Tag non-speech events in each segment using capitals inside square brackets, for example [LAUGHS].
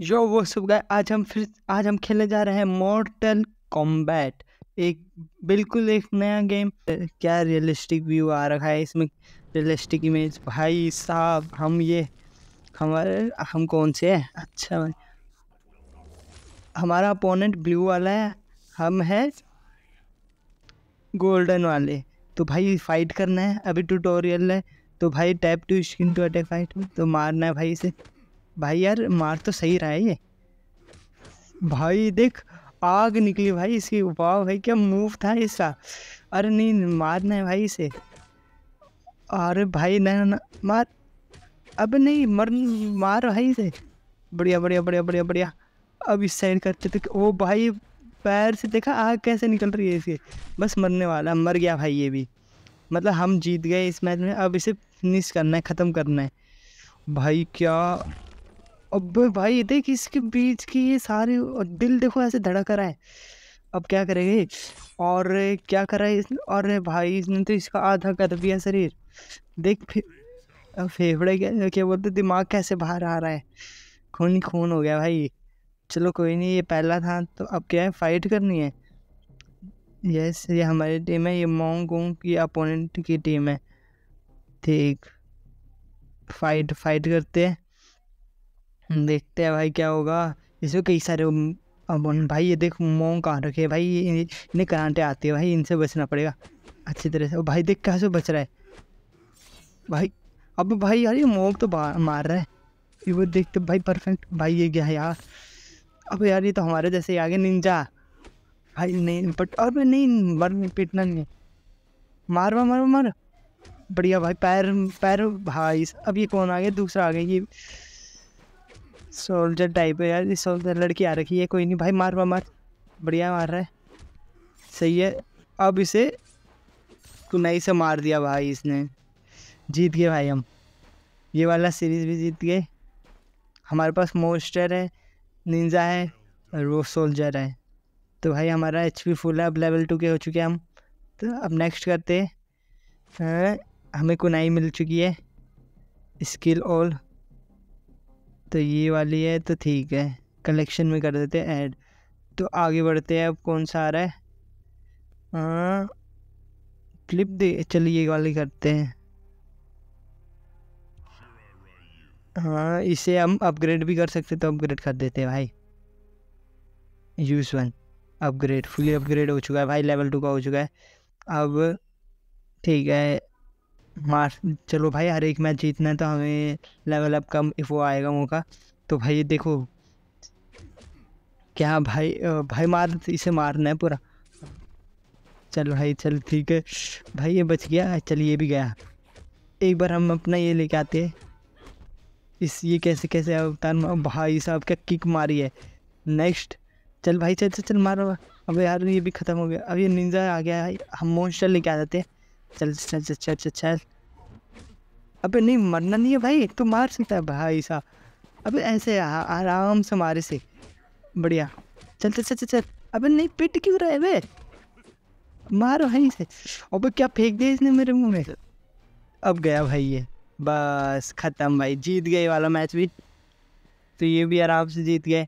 जो वो सब गए आज हम फिर आज हम खेलने जा रहे हैं मॉर्टल कॉम्बैट एक बिल्कुल एक नया गेम क्या रियलिस्टिक व्यू आ रखा है इसमें रियलिस्टिक इमेज भाई साहब हम ये हमारे हम कौन से हैं अच्छा भाई हमारा अपोनेंट ब्लू वाला है हम है गोल्डन वाले तो भाई फाइट करना है अभी ट्यूटोरियल है तो भाई tap to screen to attack fight तो मारना है भाई इसे भाई यार मार तो सही रहा है ये भाई देख आग निकली भाई इसकी वाह भाई क्या मूव था इसका अरे नहीं मारना है भाई इसे अरे भाई ना, ना मार अब नहीं मर मार भाई इसे बढ़िया बढ़िया बढ़िया बढ़िया बढ़िया अब इस साइड करते थे वो तो भाई पैर से देखा आग कैसे निकल रही है इसके बस मरने वाला मर गया भाई ये भी मतलब हम जीत गए इस मैच में अब इसे फिनिश करना है ख़त्म करना है भाई क्या अब भाई देख इसके बीच की ये सारे दिल देखो ऐसे धड़क रहा है अब क्या करेंगे और क्या कर रहा है इसने और भाई इसने तो इसका आधा कर दिया शरीर देख फिर फेफड़े क्या क्या बोलते दिमाग कैसे बाहर आ रहा है खून ही खून हो गया भाई चलो कोई नहीं ये पहला था तो अब क्या है फाइट करनी है यस ये हमारी टीम है ये मोंगोंग की अपोनेंट की टीम है ठीक फाइट फाइट करते हैं [LAUGHS] देखते हैं भाई क्या होगा इसमें कई सारे भाई ये देख मोह कहाँ रखे भाई इन्हें करांटे आती है भाई इनसे बचना पड़ेगा अच्छी तरह से भाई देख कहाँ से बच रहा है भाई अब भाई यार ये मोह तो मार रहा है ये वो देखते तो भाई परफेक्ट भाई ये क्या है यार अब यार ये तो हमारे जैसे आगे निंजा भाई नहीं बट और मैं नहीं मर नहीं पीटना नहीं मार मार मार बढ़िया भाई पैर पैर भाई अब ये कौन आ गया दूसरा आ गया ये सोल्जर टाइप है यार इस सोल्जर लड़की आ रखी है कोई नहीं भाई मार मार बढ़िया मार रहा है सही है अब इसे कुनाई से मार दिया भाई इसने जीत गए भाई हम ये वाला सीरीज़ भी जीत गए हमारे पास मोस्टर है निंजा है और वो सोल्जर है तो भाई हमारा एच पी फुल है अब लेवल टू के हो चुके हम तो अब नेक्स्ट करते हैं हमें कुनाई मिल चुकी है स्किल ऑल तो ये वाली है तो ठीक है कलेक्शन में कर देते हैं ऐड तो आगे बढ़ते हैं अब कौन सा आ रहा है हाँ क्लिप दे चलिए ये वाली करते हैं हाँ इसे हम अपग्रेड भी कर सकते तो अपग्रेड कर देते हैं भाई use one upgrade fully upgrade हो चुका है भाई लेवल टू का हो चुका है अब ठीक है मार चलो भाई हर एक मैच जीतना है तो हमें लेवल अप इफ वो आएगा मौका तो भाई देखो क्या भाई भाई मार इसे मारना है पूरा चलो भाई चल ठीक है भाई ये बच गया चल ये भी गया एक बार हम अपना ये लेके आते हैं इस ये कैसे कैसे अवतार भाई साहब क्या किक मारी है नेक्स्ट चल भाई चल चल चल मारो अब यार ये भी ख़त्म हो गया अब ये निंजा आ गया है हम मोस्टर लेके आ जाते हैं चल चल चल चल चल चल अबे नहीं मरना नहीं है भाई तो मार सकता है भाई साहब अबे ऐसे आराम से मारे से बढ़िया चल चल चल चल चल अबे नहीं पिट क्यों रहे वे मारो है से अबे क्या फेंक दिया इसने मेरे मुंह में अब गया भाई ये बस ख़त्म भाई जीत गए वाला मैच भी तो ये भी आराम से जीत गए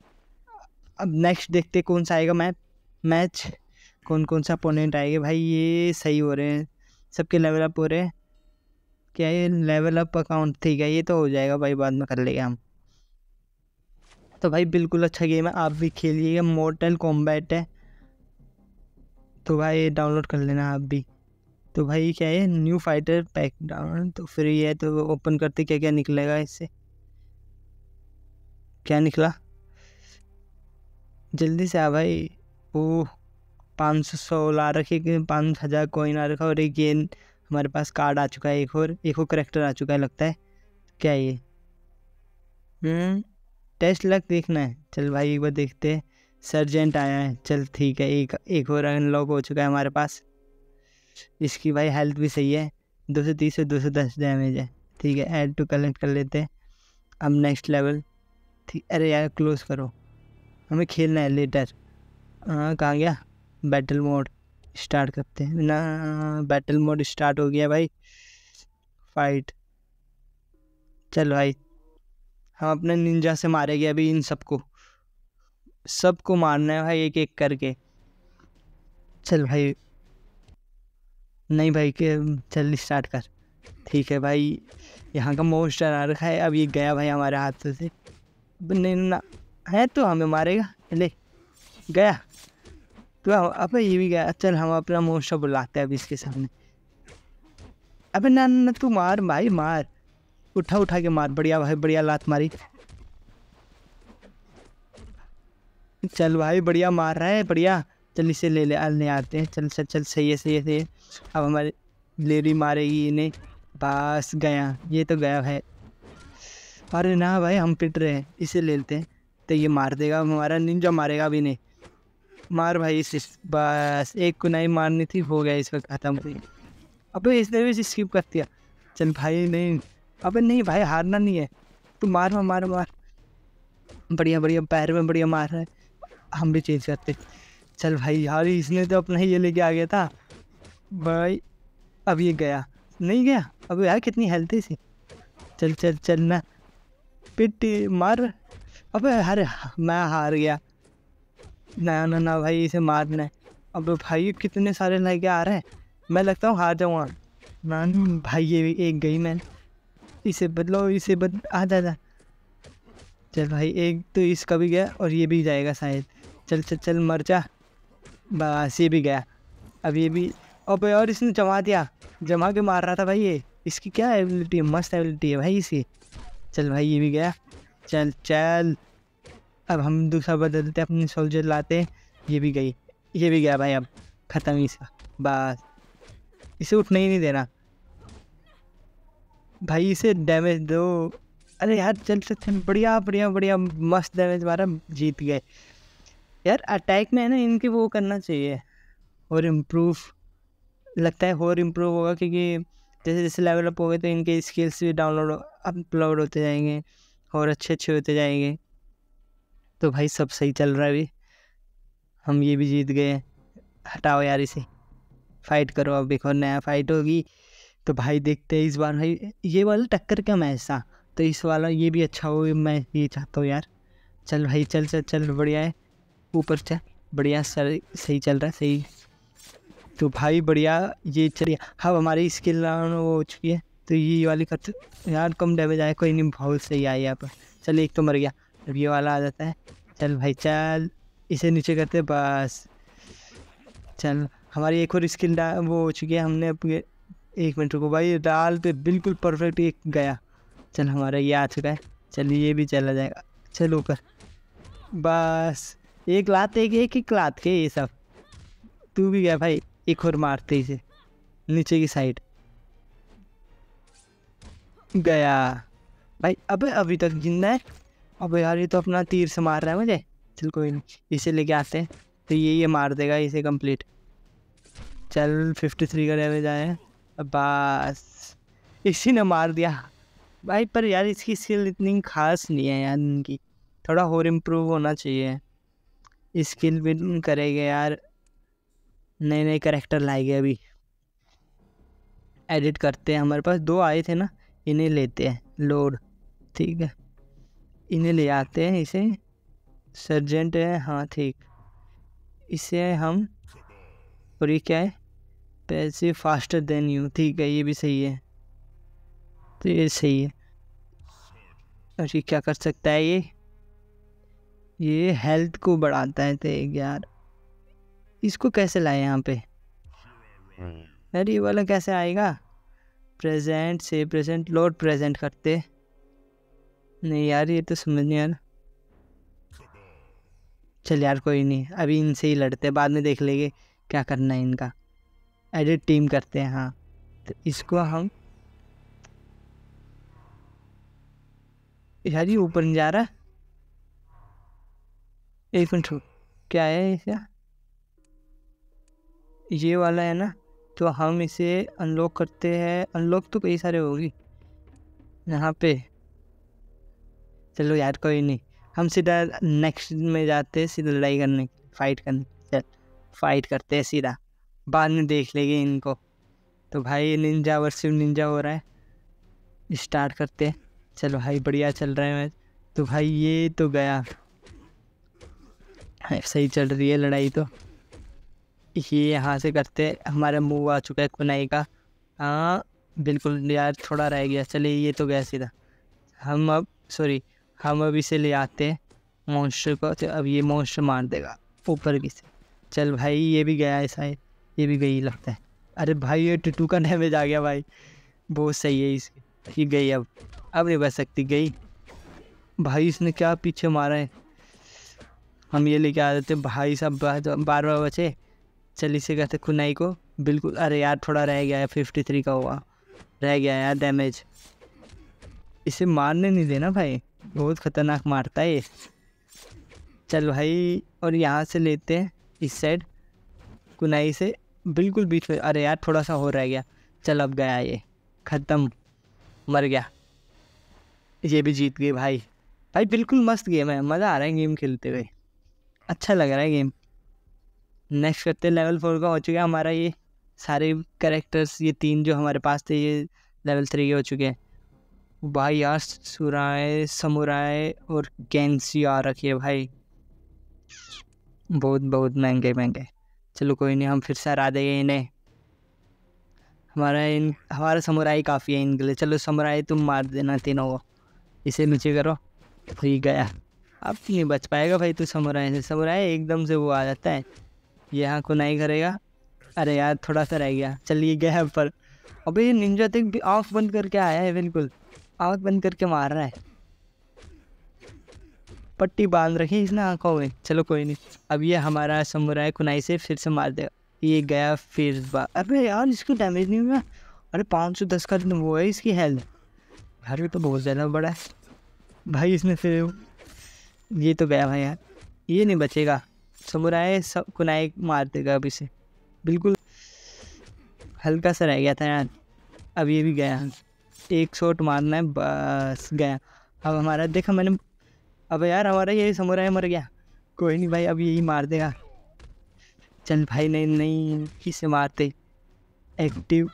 अब नेक्स्ट देखते कौन सा आएगा मैच मैच कौन कौन सा अपोनेंट आएगा भाई ये सही हो रहे हैं सबके लेवल अप हो रहे हैं क्या ये लेवल अप अकाउंट ठीक है ये तो हो जाएगा भाई बाद में कर लेंगे हम तो भाई बिल्कुल अच्छा गेम है आप भी खेलिएगा मोटल कॉम्बैट है तो भाई डाउनलोड कर लेना आप भी तो भाई क्या है न्यू फाइटर पैक डाउनलोड तो फ्री है तो ओपन करते क्या क्या निकलेगा इससे क्या निकला जल्दी से आ भाई ओह पाँच सौ सौ ला रखे पाँच हज़ार कोई आ रखा और एक गेंद हमारे पास कार्ड आ चुका है एक और एक और करेक्टर आ चुका है लगता है क्या ये हम्म, टेस्ट लग देखना है चल भाई एक बार देखते हैं सर्जेंट आया है चल ठीक है एक एक और अनलॉक हो चुका है हमारे पास इसकी भाई हेल्थ भी सही है दो सौ तीस से दो सौ दस डैमेज है ठीक है ऐड टू कलेक्ट कर लेते हैं अब नेक्स्ट लेवल ठीक अरे यार क्लोज करो हमें खेलना है लेटर हाँ कहाँ गया बैटल मोड स्टार्ट करते हैं ना बैटल मोड स्टार्ट हो गया भाई फाइट चल भाई हम अपने निंजा से मारेंगे अभी इन सबको सबको मारना है भाई एक एक करके चल भाई नहीं भाई के चल स्टार्ट कर ठीक है भाई यहाँ का मोस्टर आ रखा है अब ये गया भाई हमारे हाथों से नहीं ना है तो हमें मारेगा ले गया तो अब ये भी गया चल हम अपना मोर्चा बुलाते हैं अभी इसके सामने अबे ना ना तू मार भाई मार उठा उठा के मार बढ़िया भाई बढ़िया लात मारी चल भाई बढ़िया मार रहा है बढ़िया चल इसे ले ले आने आते हैं चल चल चल सही है सही है सही है अब हमारे लेडी मारेगी इन्हें बस गया ये तो गया है अरे ना भाई हम पिट रहे हैं इसे ले लेते हैं तो ये मार देगा हमारा निंजा मारेगा भी नहीं मार भाई इस बस एक को नहीं मारनी थी हो गया इसका ख़त्म थी अबे इसने भी स्किप कर दिया चल भाई नहीं अबे नहीं भाई हारना नहीं है तू मार मार मार मार बढ़िया बढ़िया पैर में बढ़िया मार रहा है हम भी चेंज करते चल भाई यार इसने तो अपना ही ये लेके आ गया था भाई अब ये गया नहीं गया अब यार कितनी हेल्थी सी चल चल चल ना पिटी मार अबे अरे मैं हार गया ना ना ना भाई इसे मारना है अब भाई कितने सारे लड़के आ रहे हैं मैं लगता हूँ हार जाऊँ मान भाई ये भी एक गई मैंने इसे बदलो इसे बद आ जा जा चल भाई एक तो इसका भी गया और ये भी जाएगा शायद चल चल चल मर जा बस ये भी गया अब ये भी अब और इसने जमा दिया जमा के मार रहा था भाई ये इसकी क्या एबिलिटी है मस्त एबिलिटी है भाई इसकी चल भाई ये भी गया चल चल अब हम दूसरा बदलते अपने सोल्जर लाते ये भी गई ये भी गया भाई अब ख़त्म ही इसका बस इसे उठने ही नहीं देना भाई इसे डैमेज दो अरे यार चल सकते हैं बढ़िया बढ़िया बढ़िया मस्त डैमेज मारा जीत गए यार अटैक में है ना इनके वो करना चाहिए और इम्प्रूव लगता है और इम्प्रूव होगा क्योंकि जैसे जैसे लेवल अप हो गए तो इनके स्किल्स भी डाउनलोड अपलोड होते जाएंगे और अच्छे अच्छे होते जाएंगे तो भाई सब सही चल रहा है अभी हम ये भी जीत गए हटाओ यार इसे फाइट करो अब एक और नया फाइट होगी तो भाई देखते हैं इस बार भाई ये वाला टक्कर क्या मैच था तो इस वाला ये भी अच्छा हो मैं ये चाहता हूँ यार चल भाई चल चल चल बढ़िया है ऊपर चल बढ़िया सर सही चल रहा है सही तो भाई बढ़िया ये चलिए हाँ हमारी स्किल वो हो चुकी है तो ये वाली कर यार कम डैमेज आया कोई नहीं बहुत सही आया यहाँ पर चल एक तो मर गया अब ये वाला आ जाता है चल भाई चल इसे नीचे करते बस चल हमारी एक और स्किल वो हो चुकी है हमने एक मिनट रुको भाई डाल पे बिल्कुल परफेक्ट एक गया चल हमारा ये आ चुका है चल ये भी चला जाएगा चल ऊपर बस एक लात एक एक एक लात के ये सब तू भी गया भाई एक और मारते इसे नीचे की साइड गया भाई अबे अभी तक जिंदा है अब यार ये तो अपना तीर से मार रहा है मुझे चल कोई नहीं इसे लेके आते हैं तो ये ये मार देगा इसे कंप्लीट चल फिफ्टी थ्री का डैमेज आया बस इसी ने मार दिया भाई पर यार इसकी स्किल इतनी खास नहीं है यार इनकी थोड़ा और इम्प्रूव होना चाहिए स्किल भी करेंगे यार नए नए करेक्टर लाएंगे अभी एडिट करते हैं हमारे पास दो आए थे ना इन्हें लेते हैं लोड ठीक है इन्हें ले आते हैं इसे सर्जेंट है हाँ ठीक इसे हम और ये क्या है पैसे फास्टर देन यू ठीक है ये भी सही है तो ये सही है और ये क्या कर सकता है ये ये हेल्थ को बढ़ाता है तो यार इसको कैसे लाए यहाँ पे अरे ये वाला कैसे आएगा प्रेजेंट से प्रेजेंट लोड प्रेजेंट करते नहीं यार ये तो समझ नहीं यार चल यार कोई नहीं अभी इनसे ही लड़ते हैं बाद में देख लेंगे क्या करना है इनका एडिट टीम करते हैं हाँ तो इसको हम यार ये ऊपर नहीं जा रहा एक मिनट क्या है इसे ये वाला है ना तो हम इसे अनलॉक करते हैं अनलॉक तो कई सारे होगी यहाँ पे चलो यार कोई नहीं हम सीधा नेक्स्ट में जाते हैं सीधा लड़ाई करने फाइट करने चल फाइट करते हैं सीधा बाद में देख लेंगे इनको तो भाई निंजा वर्सिव निंजा हो रहा है स्टार्ट करते हैं चलो भाई बढ़िया चल रहा है मैं तो भाई ये तो गया हाँ, सही चल रही है लड़ाई तो ये यहाँ से करते हमारा मूव आ चुका है कुनाई का हाँ बिल्कुल यार थोड़ा रह गया चलिए ये तो गया सीधा हम अब सॉरी हम अब इसे ले आते हैं मॉन्स्टर को तो अब ये मॉन्स्टर मार देगा ऊपर की से चल भाई ये भी गया है शायद ये भी गई लगता है अरे भाई ये टुटू का डैमेज आ गया भाई बहुत सही है इस ये गई अब अब नहीं बच सकती गई भाई इसने क्या पीछे मारा है हम ये लेके आ जाते भाई साहब तो बार बार बचे चल इसे कहते खुनाई को बिल्कुल अरे यार थोड़ा रह गया है फिफ्टी थ्री का हुआ रह गया यार डैमेज इसे मारने नहीं देना भाई बहुत ख़तरनाक मारता है चल भाई और यहाँ से लेते हैं इस साइड कुनाई से बिल्कुल बीच में अरे यार थोड़ा सा हो रह गया चल अब गया ये ख़त्म मर गया ये भी जीत गए भाई भाई बिल्कुल मस्त गेम है मज़ा आ रहा है गेम खेलते हुए अच्छा लग रहा है गेम नेक्स्ट करते हैं लेवल फोर का हो चुका है हमारा ये सारे करेक्टर्स ये तीन जो हमारे पास थे ये लेवल थ्री के हो चुके हैं भाई यार समुराए और कैंसी आ रखी भाई बहुत बहुत महंगे महंगे चलो कोई नहीं हम फिर से हरा देंगे इन्हें हमारा इन हमारा समुराई काफ़ी है इनके लिए चलो समुराई तुम मार देना तीनों को इसे नीचे करो ठीक गया अब नहीं बच पाएगा भाई तू समुराई से समुराई एकदम से वो आ जाता है यहाँ को नहीं करेगा अरे यार थोड़ा सा रह गया चलिए गया पर अबे ये निंजा तक भी आँख बंद करके आया है बिल्कुल आँख बंद करके मार रहा है पट्टी बांध रखी इसने आँखों में चलो कोई नहीं अब ये हमारा समुराय कुनाई से फिर से मार देगा ये गया फिर अरे यार इसको डैमेज नहीं हुआ अरे पाँच सौ दस का वो है इसकी हेल्थ घर ये तो बहुत ज़्यादा बड़ा है भाई इसमें फिर ये तो गया भाई यार ये नहीं बचेगा समुराय सब कुनाई मार देगा अभी से बिल्कुल हल्का सा रह गया था यार अब ये भी गया एक शॉट मारना है बस गया अब हमारा देखा मैंने अब यार हमारा यही समुराय मर गया कोई नहीं भाई अब यही मार देगा चल भाई नहीं नहीं इसे मारते एक्टिव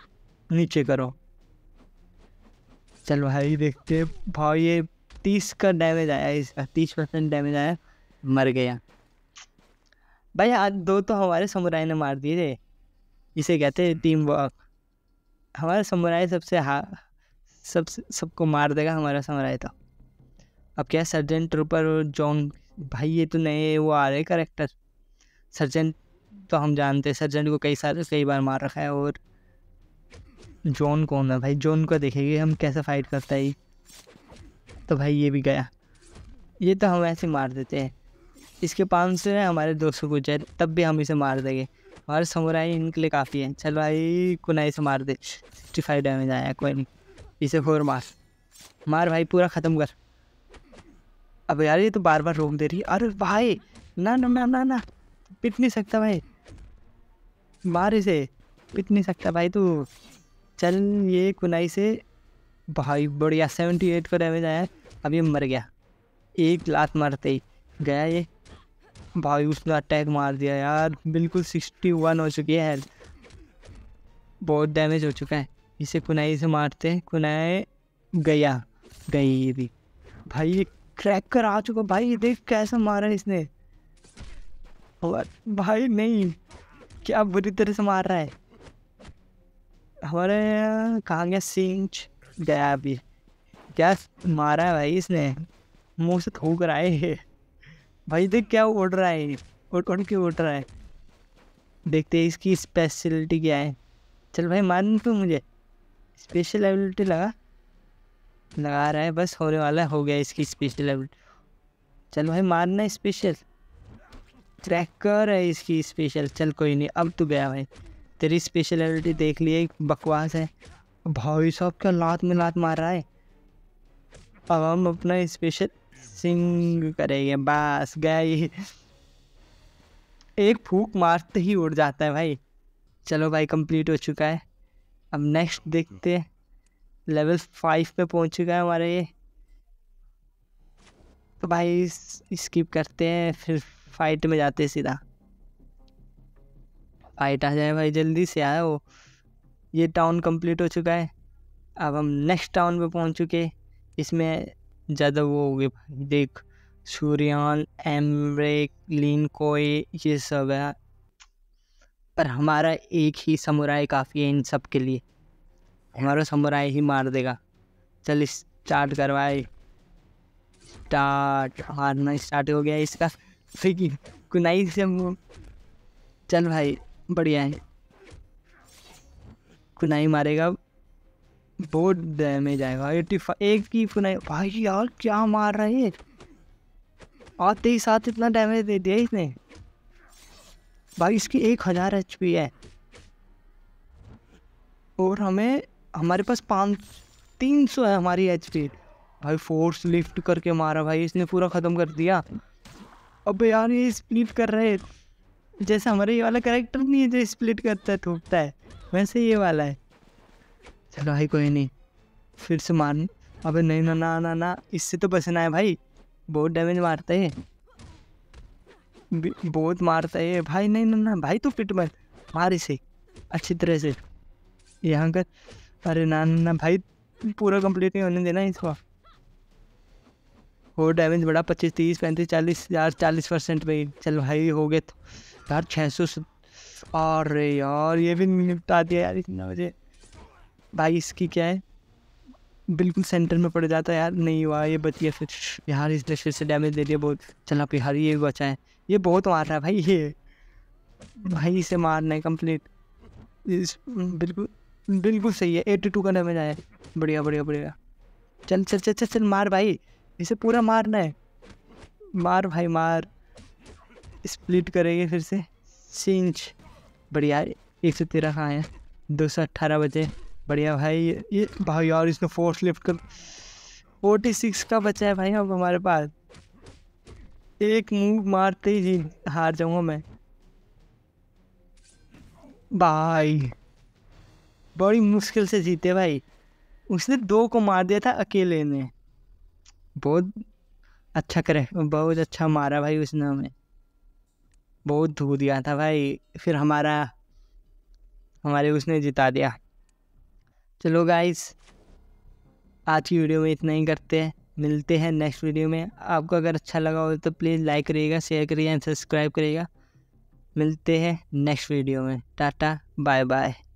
नीचे करो चल भाई देखते भाई ये तीस का डैमेज आया इसका तीस परसेंट डैमेज आया मर गया भाई आज दो तो हमारे समुराय ने मार दिए थे इसे कहते टीम वर्क हमारे समुराय सबसे हा सब सबको मार देगा हमारा समराय तो अब क्या सर्जेंट ट्रूपर और जॉन भाई ये तो नए वो आ रहे करेक्टर सर्जेंट तो हम जानते हैं सर्जेंट को कई सारे कई बार मार रखा है और जॉन कौन है भाई जॉन को देखेंगे हम कैसे फाइट करता है तो भाई ये भी गया ये तो हम ऐसे मार देते हैं इसके पाँच सौ है हमारे दो सौ कुछ है तब भी हम इसे मार देंगे हमारे समुराई इनके लिए काफ़ी है चल भाई कुनाई से मार दे सिक्सटी फाइव डैमेज आया कोई नहीं इसे फोर मार मार भाई पूरा ख़त्म कर अब यार ये तो बार बार रोक दे रही अरे भाई ना ना ना ना ना पिट नहीं सकता भाई मार इसे पिट नहीं सकता भाई तू चल ये कुनाई से भाई बढ़िया सेवेंटी एट को डैमेज आया अब ये मर गया एक लात मारते ही गया ये भाई उसने अटैक मार दिया यार बिल्कुल सिक्सटी वन हो चुकी है हेल्थ बहुत डैमेज हो चुका है इसे कुनाई से मारते हैं कुनाई गया गई भी भाई ये क्रैक कर आ चुका भाई देख कैसा मारा इसने भाई नहीं क्या बुरी तरह से मार रहा है हमारे कहाँ गया सिंच गया अभी क्या मारा है भाई इसने मुंह से थूक रहा है भाई देख क्या उड़ रहा है उड़ उड़ के उड़ रहा है देखते हैं इसकी स्पेशलिटी क्या है चल भाई मान तू मुझे स्पेशल एबिलिटी तो लगा लगा रहा है बस होने वाला हो गया इसकी स्पेशल एबिलिटी चल भाई मारना है स्पेशल क्रैकर है इसकी स्पेशल चल कोई नहीं अब तो गया भाई तेरी स्पेशल एबिलिटी तो देख ली एक बकवास है भाई साहब क्या लात में लात मार रहा है अब हम अपना स्पेशल सिंग करेंगे बस ये एक फूक मारते ही उड़ जाता है भाई चलो भाई कंप्लीट हो चुका है अब नेक्स्ट हाँ, तो। देखते हैं लेवल फाइव पे पहुंच चुका है हमारे ये तो भाई स्किप करते हैं फिर फाइट में जाते हैं सीधा फाइट आ जाए भाई जल्दी से आए वो ये टाउन कंप्लीट हो चुका है अब हम नेक्स्ट टाउन पे पहुंच चुके इसमें ज़्यादा वो हो गए भाई देख सूर्यान एमरेक लीन कोई ये सब है पर हमारा एक ही समुराय काफ़ी है इन सब के लिए हमारा समुराय ही मार देगा चल स्टार्ट करवाए स्टार्ट मारना स्टार्ट हो गया इसका फिर कुनाई से चल भाई बढ़िया है कुनाई मारेगा बहुत डैमेज आएगा एट्टी एक की कुनाई भाई यार क्या मार रहे है और तेईस साथ इतना डैमेज दे दिया इसने भाई इसकी एक हज़ार एच पी है और हमें हमारे पास पाँच तीन सौ है हमारी एच पी भाई फोर्स लिफ्ट करके मारा भाई इसने पूरा ख़त्म कर दिया अब यार ये स्प्लिट कर रहे जैसे हमारे ये वाला करेक्टर नहीं है जो स्प्लिट करता है थोपता है वैसे ये वाला है चलो भाई कोई नहीं फिर से मार अबे नहीं ना ना ना ना इससे तो बचना है भाई बहुत डैमेज मारता है बहुत मारता है भाई नहीं ना ना भाई तू पिट मत मार इसे अच्छी तरह से यहाँ कर अरे ना ना भाई पूरा कंप्लीट नहीं होने देना इसको और डैमेज बड़ा पच्चीस तीस पैंतीस चालीस यार चालीस परसेंट भाई चल भाई हो गए तो यार छः सौ अरे यार ये भी निपटा दिया यार इतना मुझे भाई इसकी क्या है बिल्कुल सेंटर में पड़ जाता है यार नहीं हुआ ये बच गया फिर यार इस फिर से डैमेज दे दिया बहुत चल आप यार ये बचाएँ ये बहुत मार रहा है भाई ये भाई इसे मारना है कम्प्लीट बिल्कुल बिल्कुल सही है एट्टी टू का डैमेज आया बढ़िया बढ़िया बढ़िया चल चल चल चल चल मार भाई इसे पूरा मारना है मार भाई मार स्प्लिट करेंगे फिर से सिंच बढ़िया एक सौ तेरह कहाँ है दो सौ अट्ठारह बचे बढ़िया भाई ये भाई और इसने फोर्थ लिफ्ट कर फोर्टी सिक्स का बचा है भाई अब हमारे पास एक मूव मारते ही हार जाऊंगा मैं भाई बड़ी मुश्किल से जीते भाई उसने दो को मार दिया था अकेले ने बहुत अच्छा करे बहुत अच्छा मारा भाई उसने हमें बहुत धो दिया था भाई फिर हमारा हमारे उसने जिता दिया चलो गाइस आज की वीडियो में इतना ही करते हैं मिलते हैं नेक्स्ट वीडियो में आपको अगर अच्छा लगा हो तो प्लीज़ लाइक करिएगा शेयर करिएगा एंड सब्सक्राइब करिएगा मिलते हैं नेक्स्ट वीडियो में टाटा बाय बाय